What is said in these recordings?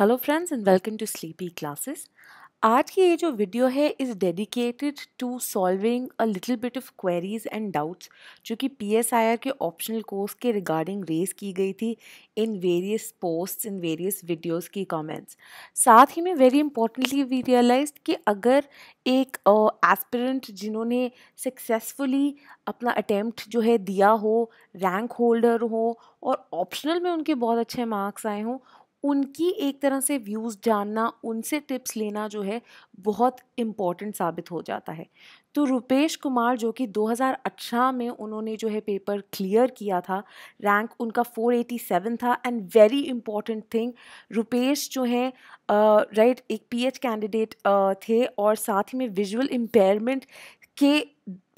Hello friends and welcome to sleepy classes आज की ये जो वीडियो है is dedicated to solving a little bit of queries and doubts जो कि पीएसआईआर के ऑप्शनल कोर्स के रिगार्डिंग रेज की गई थी in various posts in various videos की कमेंट्स साथ ही में वेरी इंपॉर्टेंटली वी रियलाइज कि अगर एक एस्पिरेंट uh, जिन्होंने सक्सेसफुली अपना अटैम्प्ट जो है दिया हो रैंक होल्डर हो और ऑप्शनल में उनके बहुत अच्छे मार्क्स आए हों उनकी एक तरह से व्यूज़ जानना उनसे टिप्स लेना जो है बहुत इम्पॉर्टेंट साबित हो जाता है तो रुपेश कुमार जो कि 2018 में उन्होंने जो है पेपर क्लियर किया था रैंक उनका 487 था and very important thing Rupesh जो है राइट एक पीएच कैंडिडेट थे और साथ ही में विजुअल इम्पेयरमेंट के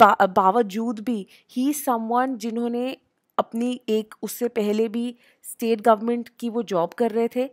बावजूद भी ही समवन जिन्होंने अपनी एक उससे पहले भी स्टेट गवर्नमेंट की वो जॉब कर रहे थे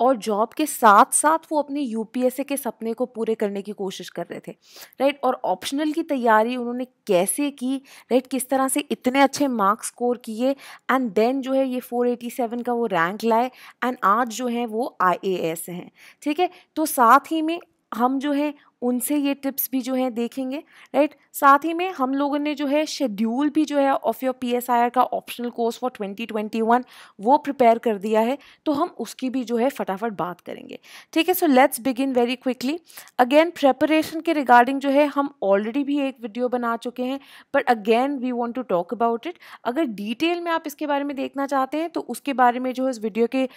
और जॉब के साथ साथ वो अपने यू के सपने को पूरे करने की कोशिश कर रहे थे राइट और ऑप्शनल की तैयारी उन्होंने कैसे की राइट किस तरह से इतने अच्छे मार्क्स स्कोर किए एंड देन जो है ये 487 का वो रैंक लाए एंड आज जो है वो आई हैं ठीक है तो साथ ही में हम जो है उनसे ये टिप्स भी जो है देखेंगे राइट साथ ही में हम लोगों ने जो है शेड्यूल भी जो है ऑफ योर पीएसआईआर का ऑप्शनल कोर्स फॉर 2021 वो प्रिपेयर कर दिया है तो हम उसकी भी जो है फटाफट बात करेंगे ठीक है so let's begin very quickly again preparation के रिगार्डिंग जो है हम ऑलरेडी भी एक वीडियो बना चुके हैं but again we want to talk about it अगर डिटेल में आप इसके बारे में देखना चाहते हैं तो उसके बारे में जो है इस वीडियो के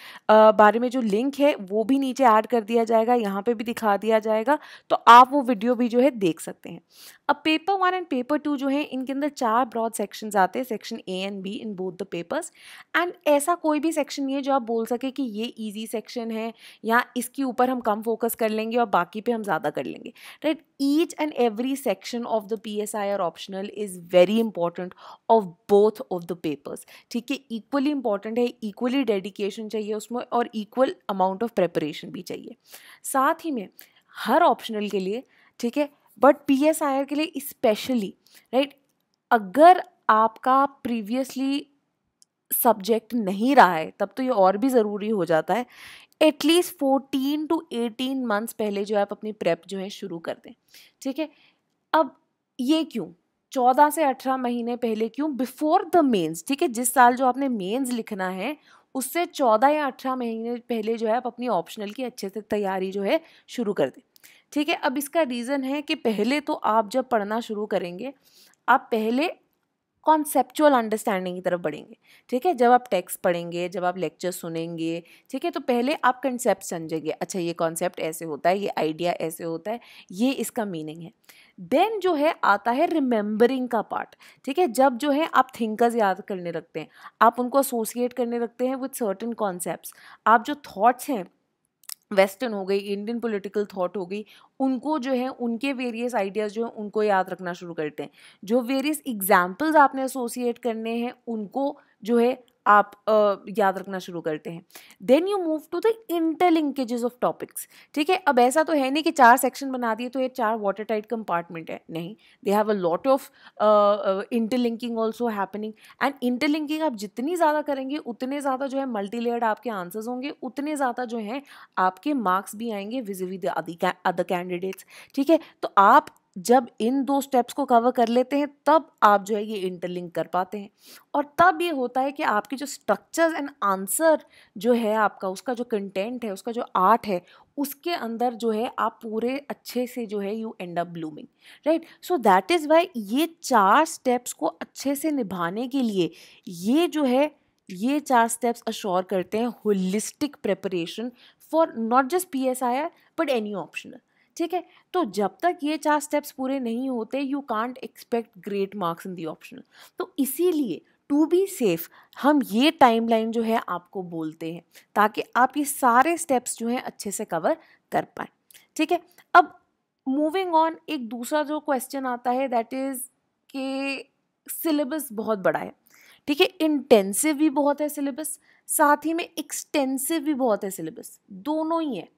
बारे में जो लिंक है वो भी नीचे ऐड कर दिया जाएगा यहाँ पर भी दिखा दिया जाएगा तो आप आप वो वीडियो भी जो है देख सकते हैं अब paper one and paper two जो है इनके अंदर चार ब्रॉड सेक्शंस आते हैं section A and B in both the papers and ऐसा कोई भी सेक्शन नहीं है जो आप बोल सके कि ये ईजी सेक्शन है या इसके ऊपर हम कम फोकस कर लेंगे और बाकी पे हम ज़्यादा कर लेंगे right each and every section of the P S I R optional is very important of both of the papers ठीक है इक्वली इंपॉर्टेंट है इक्वली डेडिकेशन चाहिए उसमें और इक्वल अमाउंट ऑफ प्रेपरेशन भी चाहिए साथ ही में हर ऑप्शनल के लिए ठीक है but P S I R के लिए स्पेशली राइट अगर आपका प्रीवियसली सब्जेक्ट नहीं रहा है तब तो ये और भी ज़रूरी हो जाता है at least fourteen to eighteen months पहले जो है आप अपनी प्रेप जो है शुरू कर दें ठीक है अब ये क्यों चौदह से अठारह महीने पहले क्यों बिफोर द मेन्स ठीक है जिस साल जो आपने मेन्स लिखना है उससे चौदह या अठारह महीने पहले जो है आप अपनी ऑप्शनल की अच्छे से तैयारी जो है शुरू कर दें ठीक है अब इसका रीज़न है कि पहले तो आप जब पढ़ना शुरू करेंगे आप पहले कॉन्सेप्चुअल अंडरस्टैंडिंग की तरफ बढ़ेंगे ठीक है जब आप टेक्स्ट पढ़ेंगे जब आप लेक्चर सुनेंगे ठीक है तो पहले आप कंसेप्ट समझेंगे अच्छा ये कॉन्सेप्ट ऐसे होता है ये आइडिया ऐसे होता है ये इसका मीनिंग है देन जो है आता है रिमेंबरिंग का पार्ट ठीक है जब जो है आप थिंकर्स याद करने लगते हैं आप उनको एसोसिएट करने लगते हैं विथ सर्टन कॉन्सेप्ट आप जो थाट्स हैं वेस्टर्न हो गई इंडियन पॉलिटिकल थॉट हो गई उनको जो है उनके वेरियस आइडियाज़ जो है उनको याद रखना शुरू करते हैं जो वेरियस एग्जाम्पल्स आपने एसोसिएट करने हैं उनको जो है आप uh, याद रखना शुरू करते हैं then you move to the interlinkages of topics ठीक है अब ऐसा तो है नहीं कि चार सेक्शन बना दिए तो ये चार वाटर टाइट कंपार्टमेंट है नहीं they have a lot of interlinking also happening and interlinking आप जितनी ज़्यादा करेंगे उतने ज़्यादा जो है मल्टी लेयर्ड आपके आंसर्स होंगे उतने ज़्यादा जो है आपके मार्क्स भी आएंगे विजिवी अदर कैंडिडेट्स ठीक है तो आप जब इन दो स्टेप्स को कवर कर लेते हैं तब आप जो है ये इंटरलिंक कर पाते हैं और तब ये होता है कि आपकी जो स्ट्रक्चर्स एंड आंसर जो है आपका उसका जो कंटेंट है उसका जो आर्ट है उसके अंदर जो है आप पूरे अच्छे से जो है you end up blooming right so that is why ये चार स्टेप्स को अच्छे से निभाने के लिए ये जो है ये चार स्टेप्स अश्योर करते हैं holistic preparation for not just P S I R but any optional ठीक है तो जब तक ये चार स्टेप्स पूरे नहीं होते you can't expect great marks in the optional तो इसीलिए टू बी सेफ हम ये टाइमलाइन जो है आपको बोलते हैं ताकि आप ये सारे स्टेप्स जो हैं अच्छे से कवर कर पाए ठीक है अब मूविंग ऑन एक दूसरा जो क्वेश्चन आता है दैट इज़ के सिलेबस बहुत बड़ा है ठीक है इंटेंसिव भी बहुत है सिलेबस साथ ही में एक्सटेंसिव भी बहुत है सिलेबस दोनों ही है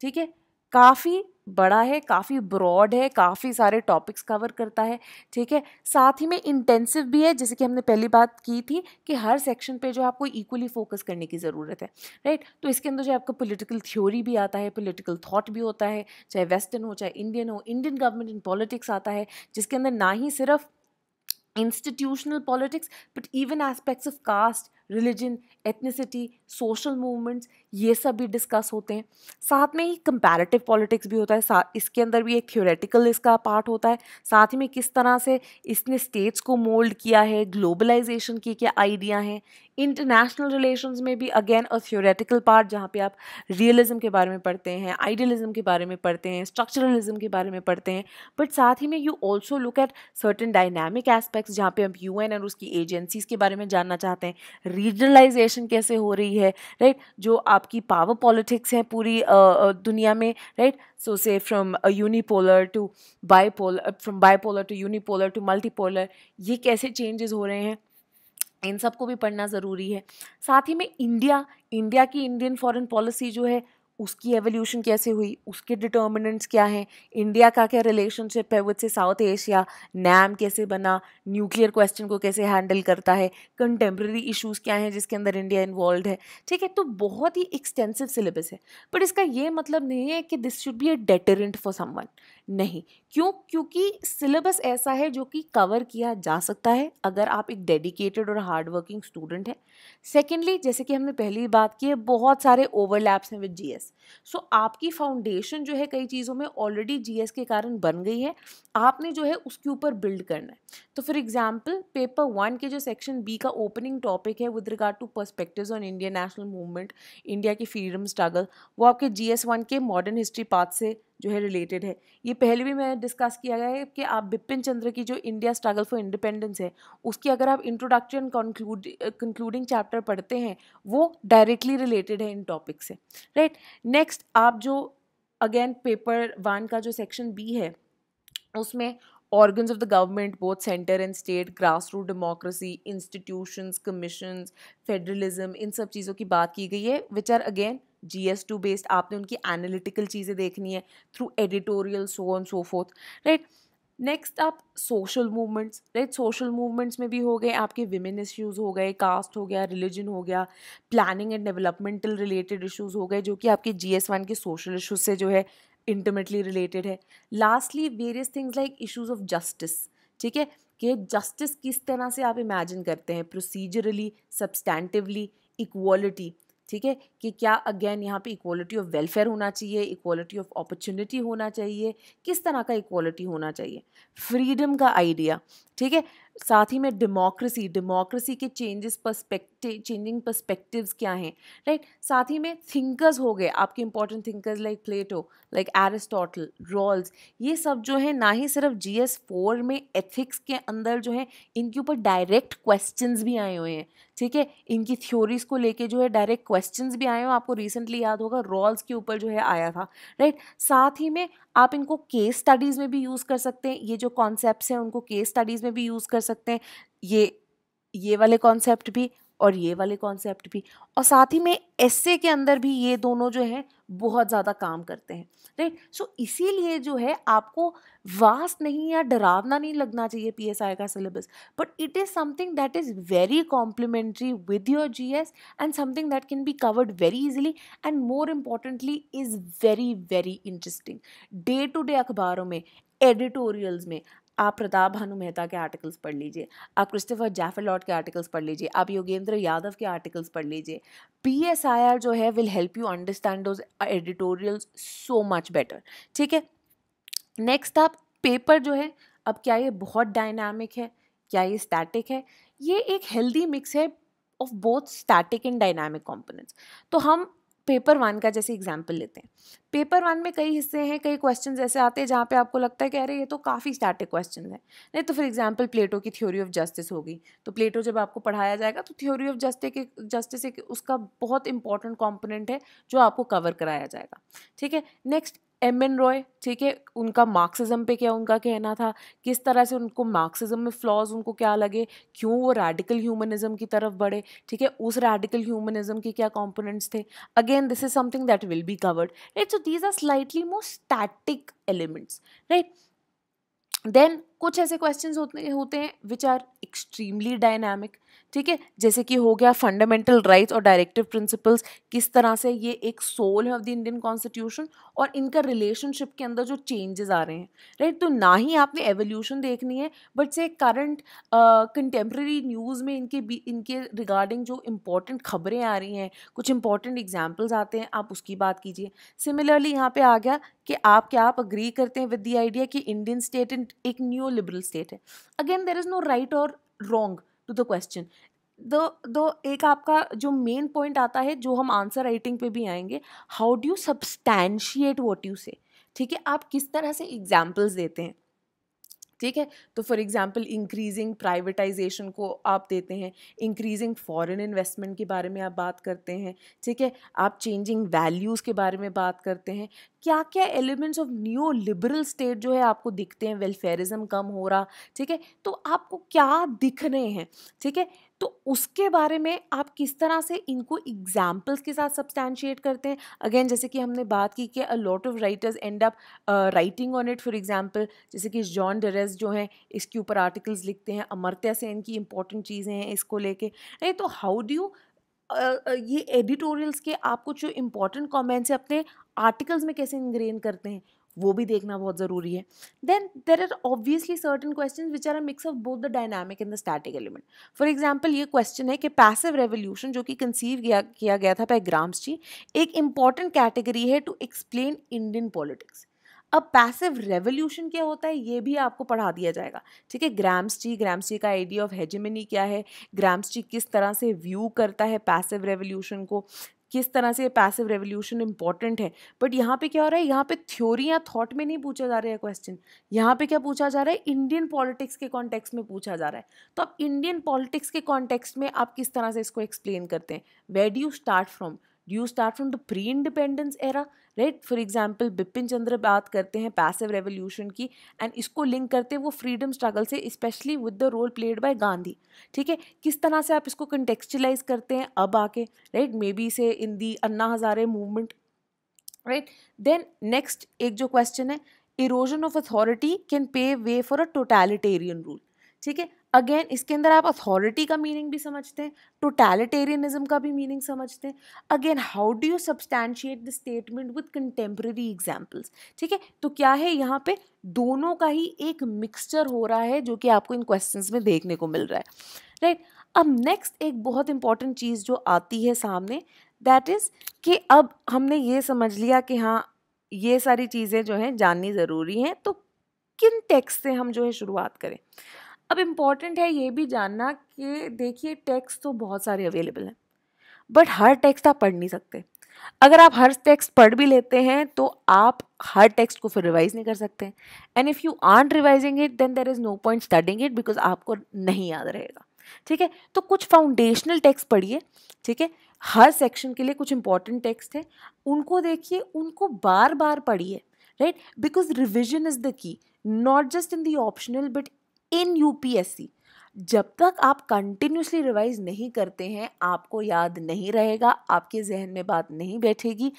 ठीक है काफ़ी बड़ा है काफ़ी ब्रॉड है काफ़ी सारे टॉपिक्स कवर करता है ठीक है साथ ही में इंटेंसिव भी है जैसे कि हमने पहली बात की थी कि हर सेक्शन पे जो आपको इक्वली फोकस करने की ज़रूरत है राइट तो इसके अंदर जो आपका पॉलिटिकल थ्योरी भी आता है पॉलिटिकल थॉट भी होता है चाहे वेस्टर्न हो चाहे इंडियन हो इंडियन गवर्नमेंट इन पॉलिटिक्स आता है जिसके अंदर ना ही सिर्फ institutional politics but even aspects of caste religion ethnicity social movements ये सब भी डिस्कस होते हैं साथ में ही कंपैरेटिव पॉलिटिक्स भी होता है साथ इसके अंदर भी एक थ्योरेटिकल इसका पार्ट होता है साथ ही में किस तरह से इसने स्टेट्स को मोल्ड किया है ग्लोबलाइजेशन की क्या आइडिया हैं इंटरनेशनल रिलेशंस में भी अगेन अ थ्योरेटिकल पार्ट जहाँ पर आप रियलिज़म के बारे में पढ़ते हैं आइडियलिज्म के बारे में पढ़ते हैं स्ट्रक्चरलिज्म के बारे में पढ़ते हैं बट साथ ही में you also look at certain dynamic aspects जहाँ पे आप यू और उसकी एजेंसीज़ के बारे में जानना चाहते हैं रीजनलाइजेशन कैसे हो रही है राइट जो आपकी पावर पॉलिटिक्स हैं पूरी दुनिया में राइट सो से from unipolar to to from from to unipolar to multipolar ये कैसे चेंजेस हो रहे हैं इन सब को भी पढ़ना ज़रूरी है साथ ही में इंडिया इंडिया की इंडियन फॉरेन पॉलिसी जो है उसकी एवोल्यूशन कैसे हुई उसके डिटर्मिनेंट्स क्या हैं इंडिया का क्या रिलेशनशिप है विद से साउथ एशिया नैम कैसे बना न्यूक्लियर क्वेश्चन को कैसे हैंडल करता है कंटेम्प्रेरी इश्यूज क्या हैं जिसके अंदर इंडिया इन्वॉल्व है ठीक है तो बहुत ही एक्सटेंसिव सिलेबस है बट इसका ये मतलब नहीं है कि this should be a deterrent for someone नहीं क्यों क्योंकि सिलेबस ऐसा है जो कि कवर किया जा सकता है अगर आप एक डेडिकेटेड और हार्ड वर्किंग स्टूडेंट हैं सेकेंडली जैसे कि हमने पहले ही बात की है बहुत सारे ओवरलैप्स हैं विद जी जीएस सो आपकी फाउंडेशन जो है कई चीज़ों में ऑलरेडी जीएस के कारण बन गई है आपने जो है उसके ऊपर बिल्ड करना है तो फॉर एग्जाम्पल पेपर वन के जो सेक्शन बी का ओपनिंग टॉपिक है with regard to perspective on Indian national movement India की फ्रीडम स्ट्रगल वो आपके जी एस वन के मॉडर्न हिस्ट्री पाथ से जो है रिलेटेड है ये पहले भी मैं डिस्कस किया गया है कि आप बिपिन चंद्र की जो इंडिया स्ट्रगल फॉर इंडिपेंडेंस है उसकी अगर आप इंट्रोडक्शन कंक्लूड कंक्लूडिंग चैप्टर पढ़ते हैं वो डायरेक्टली रिलेटेड है इन टॉपिक से राइट right? नेक्स्ट आप जो अगेन पेपर वन का जो सेक्शन बी है उसमें of the government both centre and state grass root democracy institution commission federalism इन सब चीज़ों की बात की गई है which are again G S two based आपने उनकी एनालिटिकल चीज़ें देखनी है through editorial so on so fourth right next आप social movements right social movements में भी हो गए आपके विमेन इश्यूज़ हो गए कास्ट हो गया रिलीजन हो गया planning and developmental related issues हो गए जो कि आपके जी एस वन के सोशल इशूज़ से जो है इंटीमेटली रिलेटेड है lastly various things like issues of justice ठीक है कि जस्टिस किस तरह से आप इमेजिन करते हैं प्रोसीजरली सब्सटैंटिवली इक्वालिटी ठीक है कि क्या अगेन यहाँ पे इक्वालिटी ऑफ वेलफेयर होना चाहिए इक्वालिटी ऑफ अपॉर्चुनिटी होना चाहिए किस तरह का इक्वालिटी होना चाहिए फ्रीडम का आइडिया ठीक है साथ ही में डेमोक्रेसी डेमोक्रेसी के चेंजेस पर्सपेक्टिव चेंजिंग पर्सपेक्टिव्स क्या हैं राइट साथ ही में थिंकर्स हो गए आपके important thinkers like Plato like Aristotle Rawls ये सब जो है ना ही सिर्फ जी एस फोर में एथिक्स के अंदर जो है इनके ऊपर डायरेक्ट क्वेश्चन भी आए हुए हैं ठीक है इनकी थ्योरीज को लेके जो है डायरेक्ट क्वेश्चन भी आए हुए आपको रिसेंटली याद होगा रॉल्स के ऊपर जो है आया था राइट साथ ही में आप इनको केस स्टडीज़ में भी यूज़ कर सकते हैं ये जो कॉन्सेप्ट हैं उनको केस स्टडीज़ में भी यूज़ कर सकते हैं ये ये वाले कॉन्सेप्ट भी और ये वाले कॉन्सेप्ट भी और साथ ही में ऐसे के अंदर भी ये दोनों जो है बहुत ज़्यादा काम करते हैं राइट सो इसीलिए जो है आपको वास नहीं या डरावना नहीं लगना चाहिए पी का syllabus but it is something that is very complementary with your G and something that can be covered very easily and more importantly is very very interesting day to day अखबारों में editorials में आप प्रताप भानु मेहता के articles पढ़ लीजिए आप Christopher lot के articles पढ़ लीजिए आप योगेंद्र यादव के आर्टिकल्स पढ़ लीजिए पी एस आई आर जो है will help you understand those editorials so much better ठीक है नेक्स्ट आप पेपर जो है अब क्या ये बहुत डायनामिक है क्या ये स्टैटिक है ये एक हेल्दी मिक्स है of both static and dynamic components तो हम पेपर वन का जैसे एग्जाम्पल लेते हैं पेपर वन में कई हिस्से हैं कई क्वेश्चन ऐसे आते हैं जहाँ पे आपको लगता है कि अरे ये तो काफ़ी स्टैटिक क्वेश्चन है नहीं तो फॉर एग्जाम्पल प्लेटो की थ्योरी ऑफ जस्टिस होगी तो प्लेटो जब आपको पढ़ाया जाएगा तो थ्योरी ऑफ जस्टिस के जस्टिस एक उसका बहुत इंपॉर्टेंट कॉम्पोनेंट है जो आपको कवर कराया जाएगा ठीक है नेक्स्ट एम एन रॉय ठीक है उनका मार्क्सिज्म पे क्या उनका कहना था किस तरह से उनको मार्क्सिज्म में फ्लॉज उनको क्या लगे क्यों वो रेडिकल ह्यूमनिज्म की तरफ बढ़े ठीक है उस रेडिकल ह्यूमनिज्म के क्या कॉम्पोनेंट्स थे again this is something that will be covered right so these are slightly more static elements right then कुछ ऐसे क्वेश्चन होते होते हैं विच आर एक्सट्रीमली डायनामिक ठीक है जैसे कि हो गया फंडामेंटल राइट्स और डायरेक्टिव प्रिंसिपल्स किस तरह से ये एक सोल है ऑफ द इंडियन कॉन्स्टिट्यूशन और इनका रिलेशनशिप के अंदर जो चेंजेस आ रहे हैं राइट तो ना ही आपने एवोल्यूशन देखनी है बट से करंट कंटेम्प्रेरी न्यूज़ में इनके इनके रिगार्डिंग जो इम्पोर्टेंट खबरें आ रही हैं कुछ इंपॉर्टेंट एग्जाम्पल्स आते हैं आप उसकी बात कीजिए सिमिलरली यहाँ पे आ गया कि आप क्या आप अग्री करते हैं विद द आइडिया कि इंडियन स्टेट एक न्यू न्यू लिबरल स्टेट है again there is no right और रॉन्ग टू द क्वेश्चन दो दो एक आपका जो मेन पॉइंट आता है जो हम आंसर राइटिंग पे भी आएंगे how do you substantiate what you say ठीक है आप किस तरह से एग्जाम्पल्स देते हैं ठीक है तो फॉर एग्ज़ाम्पल इंक्रीजिंग प्राइवेटाइजेशन को आप देते हैं इंक्रीजिंग फॉरेन इन्वेस्टमेंट के बारे में आप बात करते हैं ठीक है आप चेंजिंग वैल्यूज़ के बारे में बात करते हैं क्या क्या elements of new liberal state जो है आपको दिखते हैं वेलफेयरिज्म कम हो रहा ठीक है तो आपको क्या दिख रहे हैं ठीक है तो उसके बारे में आप किस तरह से इनको एग्जाम्पल्स के साथ सब्सटैंशिएट करते हैं अगेन जैसे कि हमने बात की कि a lot of writers end up writing on it for example जैसे कि जॉन डेरेस जो हैं इसके ऊपर आर्टिकल्स लिखते हैं अमर्त्या सेन की इंपॉर्टेंट चीज़ें हैं इसको लेके नहीं तो हाउ डू यू ये एडिटोरियल्स के आप कुछ जो कॉमेंट्स हैं अपने आर्टिकल्स में कैसे इंग्रेन करते हैं वो भी देखना बहुत ज़रूरी है then there are obviously certain question which are mix of both the dynamic in the static element for example ये क्वेश्चन है कि पैसिव रेवोल्यूशन जो कि कंसीव किया किया गया था ग्राम्स जी एक इंपॉर्टेंट कैटेगरी है टू एक्सप्लेन इंडियन पॉलिटिक्स अब पैसिव रेवोल्यूशन क्या होता है ये भी आपको पढ़ा दिया जाएगा ठीक है ग्राम्स जी ग्राम्स जी का आइडिया ऑफ हेजेमनी क्या है ग्राम्स जी किस तरह से व्यू करता है पैसिव रेवोल्यूशन को किस तरह से पैसिव रेवोल्यूशन इंपॉर्टेंट है बट यहाँ पे क्या हो रहा है यहाँ पे थ्योरी या थॉट में नहीं पूछा जा रहा है क्वेश्चन यहाँ पे क्या पूछा जा रहा है इंडियन पॉलिटिक्स के कॉन्टेक्स्ट में पूछा जा रहा है तो आप इंडियन पॉलिटिक्स के कॉन्टेक्स्ट में आप किस तरह से इसको एक्सप्लेन करते हैं where do you start from you start from the pre-independence era right for example Bipin Chandra बात करते हैं पैसिव रेवोल्यूशन की एंड इसको लिंक करते हैं वो फ्रीडम स्ट्रगल से specially with the role played by Gandhi ठीक है किस तरह से आप इसको कंटेक्चुलाइज करते हैं अब आके right may be say in the Anna Hazare movement right then next एक जो क्वेश्चन है erosion of authority can pave way for a totalitarian rule ठीक है अगेन इसके अंदर आप अथॉरिटी का मीनिंग भी समझते हैं टोटलिटेरियनिज्म का भी मीनिंग समझते हैं again how do you substantiate the statement with contemporary examples ठीक है तो क्या है यहाँ पे दोनों का ही एक मिक्सचर हो रहा है जो कि आपको इन क्वेश्चन में देखने को मिल रहा है राइट right? अब नेक्स्ट एक बहुत इंपॉर्टेंट चीज़ जो आती है सामने दैट इज़ कि अब हमने ये समझ लिया कि हाँ ये सारी चीज़ें जो हैं जाननी ज़रूरी हैं तो किन टेक्स्ट से हम जो है शुरुआत करें अब इम्पॉर्टेंट है ये भी जानना कि देखिए टेक्स्ट तो बहुत सारे अवेलेबल हैं बट हर टेक्स्ट आप पढ़ नहीं सकते अगर आप हर टेक्स्ट पढ़ भी लेते हैं तो आप हर टेक्स्ट को फिर रिवाइज नहीं कर सकते and if you aren't revising it then there is no point studying it because आपको नहीं याद रहेगा ठीक है तो कुछ फाउंडेशनल टेक्स्ट पढ़िए ठीक है हर सेक्शन के लिए कुछ इंपॉर्टेंट टेक्स्ट हैं उनको देखिए उनको बार बार पढ़िए right because revision is the key not just in the optional but in UPSC जब तक आप कंटिन्यूसली रिवाइज नहीं करते हैं आपको याद नहीं रहेगा आपके जहन में बात नहीं बैठेगी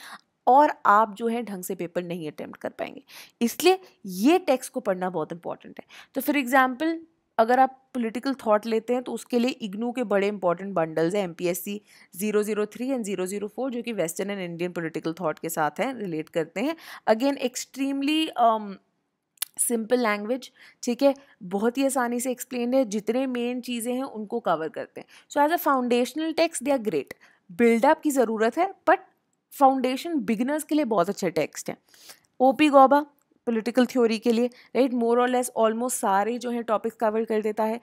और आप जो है ढंग से पेपर नहीं अटैम्प्ट कर पाएंगे इसलिए ये टेक्स्ट को पढ़ना बहुत इंपॉर्टेंट है तो फॉर एग्जाम्पल अगर आप पॉलिटिकल थॉट लेते हैं तो उसके लिए इग्नू के बड़े इंपॉर्टेंट बंडल्स हैं M P S C zero zero three and zero zero four जो कि western and Indian political thought के साथ हैं रिलेट करते हैं अगेन एक्सट्रीमली सिंपल लैंग्वेज ठीक है बहुत ही आसानी से एक्सप्लेन है जितने मेन चीज़ें हैं उनको कवर करते हैं so as a foundational text they are great buildup की ज़रूरत है बट फाउंडेशन बिगिनर्स के लिए बहुत अच्छा टेक्स्ट है O P Gauba political theory के लिए राइट मोर और लेस ऑलमोस्ट सारे जो है टॉपिक्स कवर कर देता है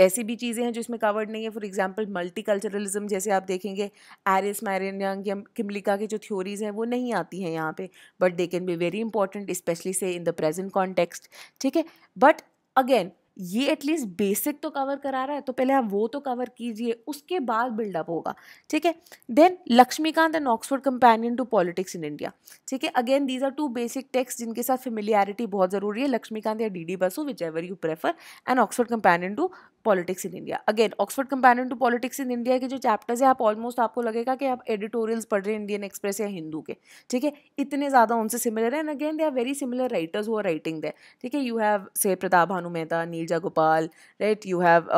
ऐसी भी चीज़ें हैं जो इसमें कवर्ड नहीं है फॉर एग्जांपल मल्टीकल्चरलिज्म जैसे आप देखेंगे एरिस मैरियंग या किमलिका की जो थ्योरीज हैं वो नहीं आती हैं यहाँ पे but they can be very important specially say in the present context ठीक है बट अगेन ये एटलीस्ट बेसिक तो कवर करा रहा है तो पहले आप वो तो कवर कीजिए उसके बाद बिल्डअप होगा ठीक है then Laxmikanth and Oxford companion to politics in India ठीक है again these are two basic text जिनके साथ फेमिलियरिटी बहुत ज़रूरी है लक्ष्मीकांत या D D Basu which ever you prefer and Oxford companion to politics in India again Oxford comparison to politics in India के जो चैप्टर्स हैं आप ऑलमोस्ट आपको लगेगा कि आप एडिटोरियल्स पढ़ रहे हैं इंडियन एक्सप्रेस या हिंदू के ठीक है इतने ज़्यादा उनसे सिमिलर है and again they are very similar writers हुआ राइटिंग दे ठीक है you have say Pratap Bhanu Mehta Niraja Gopal right you have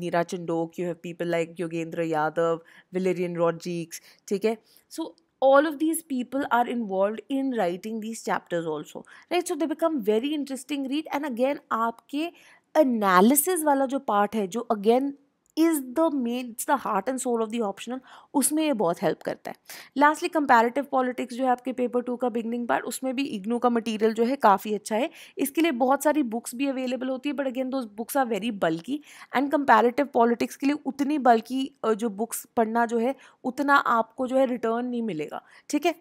Neera Chandhoke you have people like Yogendra Yadav Valerian Rodrigues ठीक है so all of these people are involved in writing these chapters also right so they become very interesting read and again आपके analysis वाला जो part है जो again is the main the heart and soul of the optional उसमें ये बहुत help करता है लास्टली कंपैरेटिव पॉलिटिक्स जो है आपके पेपर टू का बिगनिंग पार्ट उसमें भी इग्नू का मटेरियल जो है काफ़ी अच्छा है इसके लिए बहुत सारी बुक्स भी अवेलेबल होती है but again two books are very bulky and comparative politics के लिए उतनी बल्कि जो बुक्स पढ़ना जो है उतना आपको जो है रिटर्न नहीं मिलेगा ठीक है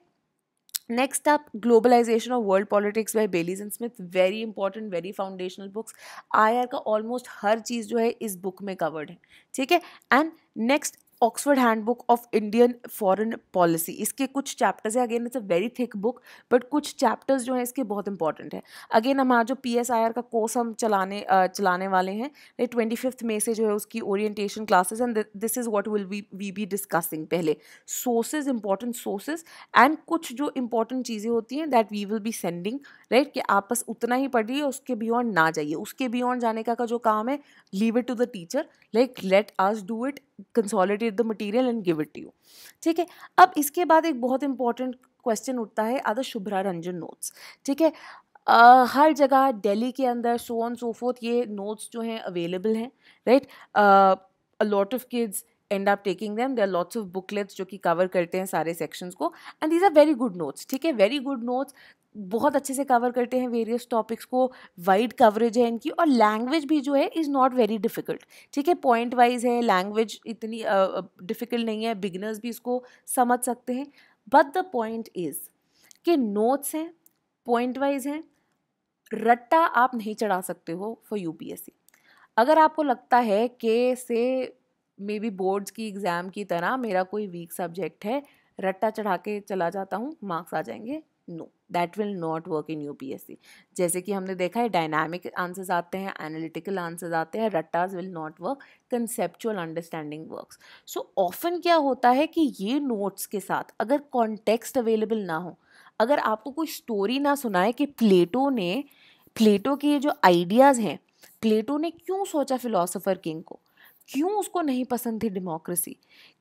नेक्स्ट आप globalisation of world politics by Baylis and Smith very important very foundational books I R का ऑलमोस्ट हर चीज़ जो है इस बुक में कवर्ड है ठीक है and next Oxford handbook of Indian foreign policy इसके कुछ चैप्टर्स हैं again it's a very thick book but कुछ चैप्टर्स जो हैं इसके बहुत इंपॉर्टेंट है अगेन हमारा जो पी एस आई आर का कोर्स हम चलाने चलाने वाले हैं ट्वेंटी फिफ्थ मे से जो है उसकी orientation classes and this is what will we we be discussing पहले सोर्सेज इंपॉर्टेंट सोर्सेज एंड कुछ जो इंपॉर्टेंट चीज़ें होती हैं that we will be sending right कि आप बस उतना ही पढ़िए उसके बियॉन्ड ना जाइए उसके बियॉन्ड जाने का, का जो काम है leave it to the teacher like let us do it consolidate the material and give it you ठीक है अब इसके बाद एक बहुत इंपॉर्टेंट क्वेश्चन उठता है आदर शुभ्रा रंजन नोट्स ठीक है Uh, हर जगह दिल्ली के अंदर सो ऑन सो फोर्थ ये नोट्स जो हैं अवेलेबल हैं right lot of kids and आप taking them there lots of booklets जो कि कवर करते हैं सारे सेक्शंस को and these are very good notes ठीक है वेरी गुड नोट्स बहुत अच्छे से कवर करते हैं वेरियस टॉपिक्स को वाइड कवरेज है इनकी और लैंग्वेज भी जो है इज़ नॉट वेरी डिफ़िकल्ट ठीक है पॉइंट वाइज है लैंग्वेज इतनी डिफ़िकल्ट uh, नहीं है बिगनर्स भी इसको समझ सकते हैं बट द पॉइंट इज़ कि नोट्स हैं पॉइंट वाइज हैं रट्टा आप नहीं चढ़ा सकते हो फॉर यू अगर आपको लगता है कि से मे बी बोर्ड्स की एग्ज़ाम की तरह मेरा कोई वीक सब्जेक्ट है रट्टा चढ़ा के चला जाता हूँ मार्क्स आ जाएंगे no that will not work in C जैसे कि हमने देखा है डायनामिक आंसर्स आते हैं एनालिटिकल आंसर्स आते हैं रट्टाज will not work conceptual understanding work so often क्या होता है कि ये नोट्स के साथ अगर कॉन्टेक्स्ट अवेलेबल ना हो अगर आपको कोई स्टोरी ना सुनाए कि प्लेटो ने प्लेटो के ये जो आइडियाज़ हैं प्लेटो ने क्यों सोचा फिलोसोफर किंग को क्यों उसको नहीं पसंद थी डेमोक्रेसी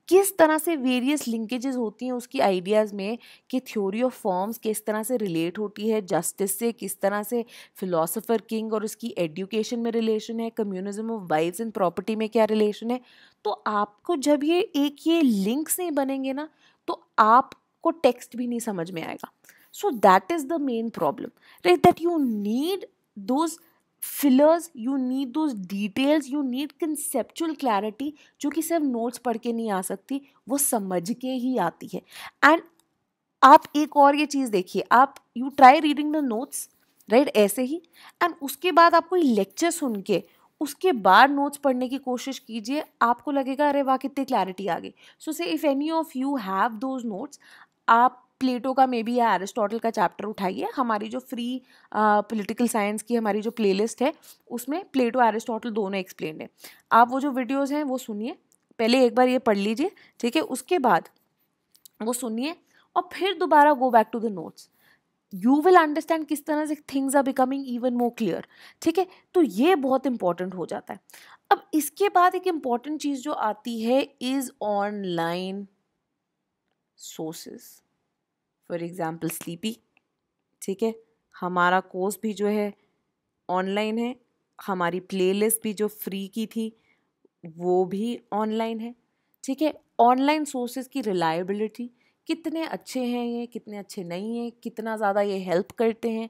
किस तरह से वेरियस लिंकेजेस होती हैं उसकी आइडियाज़ में कि थ्योरी ऑफ फॉर्म्स किस तरह से रिलेट होती है जस्टिस से किस तरह से फिलोसोफर किंग और उसकी एडुकेशन में रिलेशन है communism of wives and property में क्या रिलेशन है तो आपको जब ये एक ये लिंक्स नहीं बनेंगे ना तो आपको टेक्स्ट भी नहीं समझ में आएगा so that is the main problem right that you need those fillers you need those details you need conceptual clarity जो कि सिर्फ नोट्स पढ़ के नहीं आ सकती वो समझ के ही आती है एंड आप एक और ये चीज़ देखिए आप you try reading the notes right ऐसे ही एंड उसके बाद आप कोई लेक्चर सुन के उसके बाद नोट्स पढ़ने की कोशिश कीजिए आपको लगेगा अरे वाह कितनी क्लैरिटी आ गई so say if any of you have those notes आप प्लेटो का मे बी या एरिस्टोटल का चैप्टर उठाइए हमारी जो फ्री पॉलिटिकल साइंस की हमारी जो प्लेलिस्ट है उसमें प्लेटो एरिस्टोटल दोनों एक्सप्लेन है आप वो जो वीडियोज़ हैं वो सुनिए पहले एक बार ये पढ़ लीजिए ठीक है उसके बाद वो सुनिए और फिर दोबारा go back to the notes you will understand किस तरह से things are becoming even more clear ठीक है तो ये बहुत इंपॉर्टेंट हो जाता है अब इसके बाद एक इम्पॉर्टेंट चीज़ जो आती है is online sources for example Sleepy ठीक है हमारा कोर्स भी जो है ऑनलाइन है हमारी प्लेलिस्ट भी जो फ्री की थी वो भी ऑनलाइन है ठीक है ऑनलाइन सोर्सेज की रिलायबिलिटी कितने अच्छे हैं ये कितने अच्छे नहीं हैं कितना ज़्यादा ये हेल्प करते हैं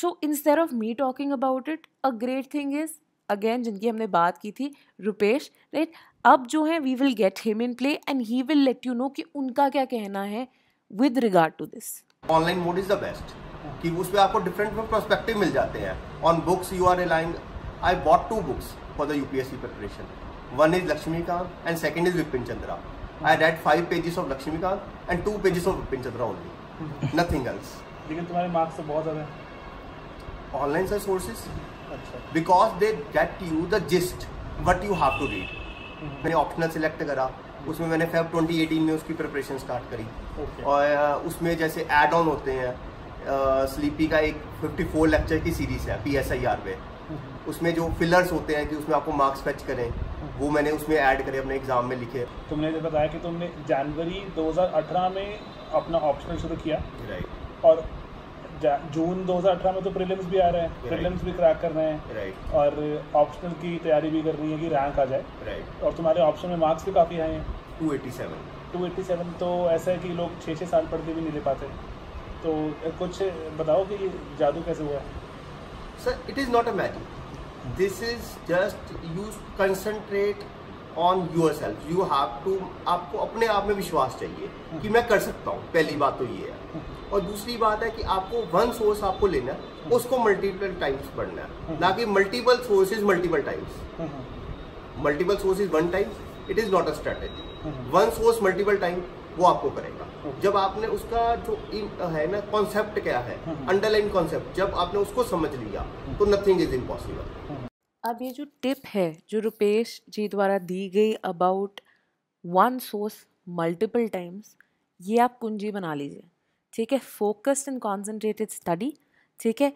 सो स्टेर of me talking about it a great thing is again जिनकी हमने बात की थी रुपेश राइट अब जो है we will get him in play and he will let you know कि उनका क्या कहना है with regard to this online mode is the best कि उस पर आपको डिफरेंट प्रोस्पेक्टिव मिल जाते हैं on books you are relying I bought two books for the UPSC preparation one is Laxmikanth and second is Vipin Chandra I read five pages of Laxmikanth and two pages of Vipin Chandra only nothing else लेकिन तुम्हारे marks तो बहुत ज़्यादा हैं online sir sources अच्छा because they get you the gist what you have to read मैंने optional select करा उसमें मैंने फेब 2018 में उसकी प्रिपरेशन स्टार्ट करी okay. और उसमें जैसे एड ऑन होते हैं स्लीपी का एक 54 लेक्चर की सीरीज है पी एस आई आर पे हम्म। उसमें जो फिलर्स होते हैं कि उसमें आपको मार्क्स फेच करें हम्म। वो मैंने उसमें ऐड करे अपने एग्जाम में लिखे तुमने बताया कि तुमने जनवरी 2018 में अपना ऑप्शनल शुरू किया राइट right. और जून 2018 में तो प्रीलिम्स भी आ रहे हैं प्रीलिम्स भी क्रैक कर रहे हैं और ऑप्शनल की तैयारी भी कर रही है कि रैंक आ जाए और तुम्हारे ऑप्शन में मार्क्स भी काफ़ी आए हैं टू 287 सेवन तो ऐसा है कि लोग छः छः साल पढ़ते भी नहीं ले पाते तो कुछ बताओ कि जादू कैसे हुआ है sir it is not a magic this is just you concentrate on yourself you have to आपको अपने आप में विश्वास चाहिए कि मैं कर सकता हूँ पहली बात तो ये है और दूसरी बात है कि आपको वन सोर्स आपको लेना है उसको मल्टीपल टाइम्स पढ़ना है ना कि multiple sources multiple times multiple sources one times it is not a strategy one source multiple time वो आपको करेगा जब आपने उसका जो इन है ना कॉन्सेप्ट क्या है अंडरलाइन कॉन्सेप्ट जब आपने उसको समझ लिया तो नथिंग इज इम्पॉसिबल अब ये जो टिप है जो रुपेश जी द्वारा दी गई about one source multiple times ये आप कुंजी बना लीजिए ठीक है फोकस्ड एंड कॉन्सेंट्रेटेड स्टडी ठीक है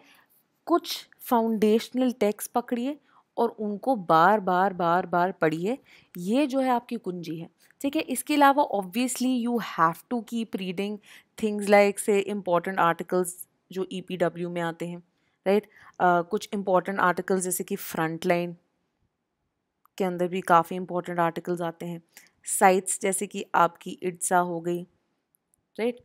कुछ फाउंडेशनल टेक्स्ट पकड़िए और उनको बार बार बार बार पढ़िए ये जो है आपकी कुंजी है ठीक है इसके अलावा obviously you have to keep reading things like say important articles जो ई e में आते हैं राइट right? uh, कुछ इम्पॉर्टेंट आर्टिकल्स जैसे कि फ्रंट लाइन के अंदर भी काफ़ी इम्पॉर्टेंट आर्टिकल्स आते हैं साइट्स जैसे कि आपकी इड्सा हो गई राइट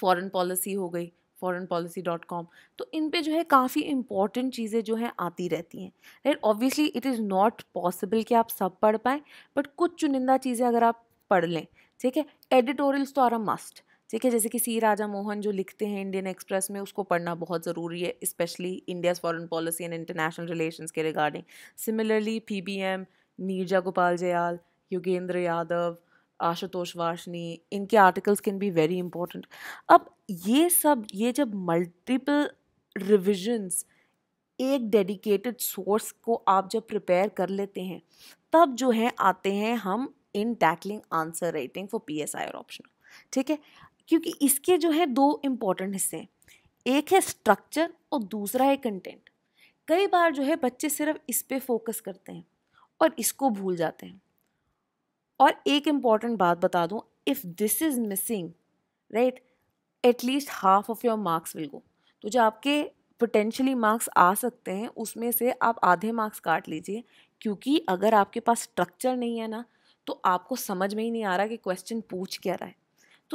फॉरेन पॉलिसी हो गई फॉरन पॉलिसी डॉट कॉम तो इन पे जो है काफ़ी इंपॉर्टेंट चीज़ें जो हैं आती रहती हैं right obviously it is not possible कि आप सब पढ़ पाएँ बट कुछ चुनिंदा चीज़ें अगर आप पढ़ लें ठीक है एडिटोरियल्स तो आर अ मस्ट ठीक है जैसे कि सी राजा मोहन जो लिखते हैं इंडियन एक्सप्रेस में उसको पढ़ना बहुत ज़रूरी है specially India's foreign policy and international relations के regarding similarly P B M Niraja Gopal Jayal Yogendra Yadav Ashutosh Varshney इनके आर्टिकल्स कैन बी वेरी इंपॉर्टेंट अब ये सब ये जब मल्टीपल रिविजन्स एक डेडिकेटेड सोर्स को आप जब प्रिपेयर कर लेते हैं तब जो है आते हैं हम in tackling answer writing for P S I और ठीक है क्योंकि इसके जो है दो इम्पॉर्टेंट हिस्से हैं एक है स्ट्रक्चर और दूसरा है कंटेंट कई बार जो है बच्चे सिर्फ इस पर फोकस करते हैं और इसको भूल जाते हैं और एक इम्पॉर्टेंट बात बता दूँ if this is missing right at least half of your marks will go तो जो आपके पोटेंशली मार्क्स आ सकते हैं उसमें से आप आधे मार्क्स काट लीजिए क्योंकि अगर आपके पास स्ट्रक्चर नहीं है ना तो आपको समझ में ही नहीं आ रहा कि क्वेश्चन पूछ क्या रहा है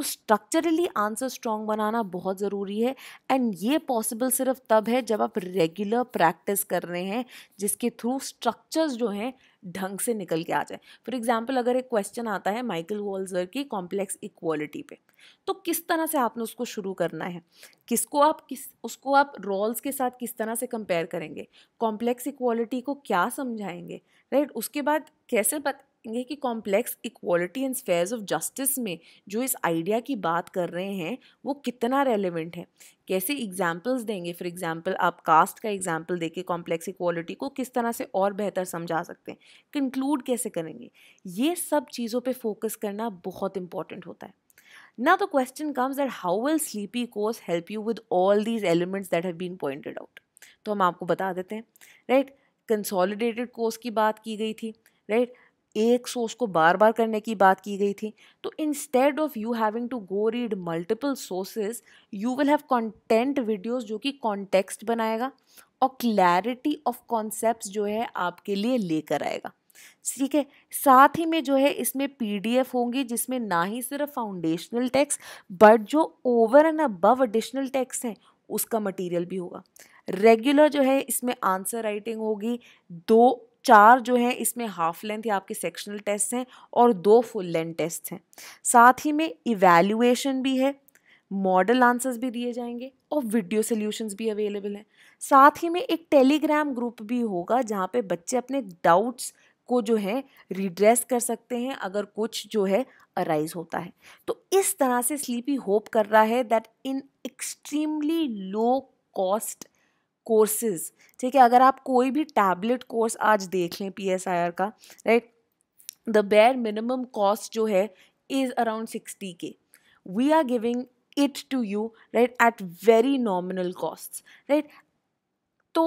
तो स्ट्रक्चरली आंसर स्ट्रॉन्ग बनाना बहुत ज़रूरी है एंड ये पॉसिबल सिर्फ तब है जब आप रेगुलर प्रैक्टिस कर रहे हैं जिसके थ्रू स्ट्रक्चर्स जो हैं ढंग से निकल के आ जाए फॉर एग्जाम्पल अगर एक क्वेश्चन आता है माइकल वॉल्जर की कॉम्प्लेक्स इक्वालिटी पे तो किस तरह से आपने उसको शुरू करना है किसको आप किस उसको आप रोल्स के साथ किस तरह से कंपेयर करेंगे कॉम्प्लेक्स इक्वालिटी को क्या समझाएंगे राइट right? उसके बाद कैसे पत, देखेंगे कि complex equality and spheres of justice में जो इस आइडिया की बात कर रहे हैं वो कितना रेलिवेंट है कैसे एग्जाम्पल्स देंगे फॉर एग्जाम्पल आप कास्ट का एग्जाम्पल दे के कॉम्प्लेक्स इक्वालिटी को किस तरह से और बेहतर समझा सकते हैं कंक्लूड कैसे करेंगे ये सब चीज़ों पर फोकस करना बहुत इंपॉर्टेंट होता है ना तो question comes that how will sleepy course help you with all these elements that have been pointed out तो हम आपको बता देते हैं राइट कंसोलिडेटेड कोर्स की बात की गई थी राइट एक सोर्स को बार बार करने की बात की गई थी तो instead of you having to go read multiple sources you will have content videos जो कि कॉन्टेक्स्ट बनाएगा और क्लैरिटी ऑफ कॉन्सेप्ट जो है आपके लिए लेकर आएगा ठीक है साथ ही में जो है इसमें पीडीएफ होंगी जिसमें ना ही सिर्फ फाउंडेशनल टैक्स बट जो over and above additional texts हैं उसका मटेरियल भी होगा रेगुलर जो है इसमें आंसर राइटिंग होगी दो चार जो हैं इसमें हाफ लेंथ या आपके सेक्शनल टेस्ट हैं और दो फुल लेंथ टेस्ट हैं साथ ही में इवेल्युएशन भी है मॉडल आंसर्स भी दिए जाएंगे और वीडियो सॉल्यूशंस भी अवेलेबल हैं साथ ही में एक टेलीग्राम ग्रुप भी होगा जहाँ पे बच्चे अपने डाउट्स को जो है रिड्रेस कर सकते हैं अगर कुछ जो है अराइज होता है तो इस तरह से स्लीपी होप कर रहा है that in extremely low cost courses ठीक है अगर आप कोई भी टैबलेट कोर्स आज देख लें पी एस आई आर का right the bare minimum cost जो है is around sixty K we are giving it to you right at very nominal cost right तो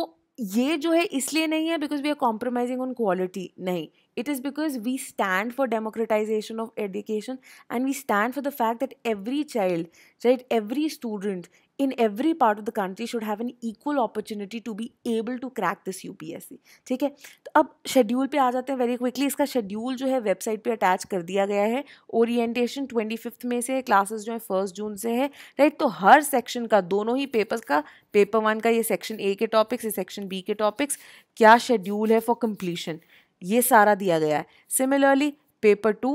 ये जो है इसलिए नहीं है because we are compromising on quality नहीं It is because we stand for democratization of education and we stand for the fact that every child, right, every student in every part of the country should have an equal opportunity to be able to crack this upsc theek hai to ab schedule pe aa jate hain very quickly iska schedule jo hai website pe attach kar diya gaya hai orientation 25th mein se classes jo hai 1st june se hai right to har section ka dono hi papers ka paper 1 ka ye section a ke topics ye section b ke topics kya schedule hai for completion ये सारा दिया गया है similarly paper two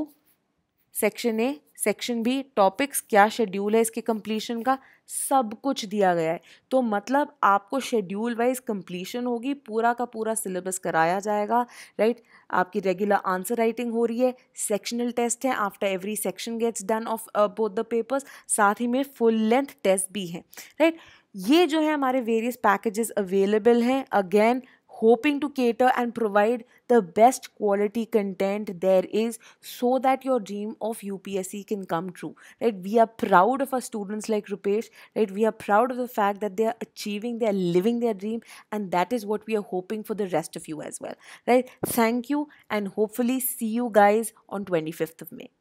section A section B topics क्या schedule है इसके completion का सब कुछ दिया गया है तो मतलब आपको शेड्यूल वाइज कम्प्लीशन होगी पूरा का पूरा सिलेबस कराया जाएगा राइट आपकी रेगुलर आंसर राइटिंग हो रही है सेक्शनल टेस्ट है after every section gets done of both the papers साथ ही में फुल लेंथ टेस्ट भी है राइट right? ये जो है हमारे वेरियस पैकेजेस अवेलेबल हैं again hoping to cater and provide the best quality content there is so that your dream of UPSC can come true right we are proud of our students like Rupesh right we are proud of the fact that they are achieving they are living their dream and that is what we are hoping for the rest of you as well right thank you and hopefully see you guys on 25th of May